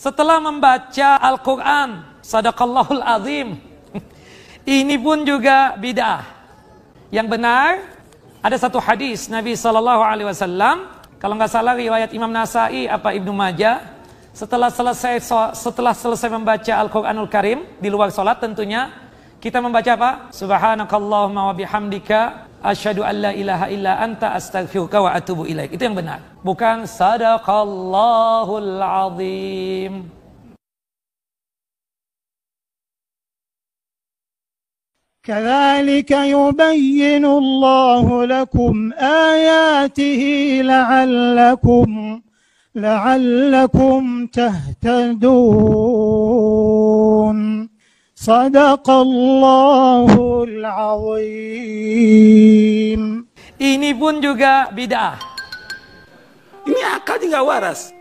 Setelah membaca Al-Quran Sadaqallahul Azim Ini pun juga bid'ah Yang benar Ada satu hadis Nabi Sallallahu Alaihi Wasallam. Kalau enggak salah riwayat Imam Nasai Apa Ibnu Majah Setelah selesai setelah selesai membaca Al-Quranul Karim Di luar solat tentunya Kita membaca apa? Subhanakallahumma wa asyhadu alla ilaha illa anta astaghfiruka wa atubu ilaik. Itu yang benar. Bukan sadaqallahul azim. كذلك يبين الله لكم آياته لعلكم لعلكم تهتدون صدق الله العظيم ini pun juga bid'ah ini akad enggak waras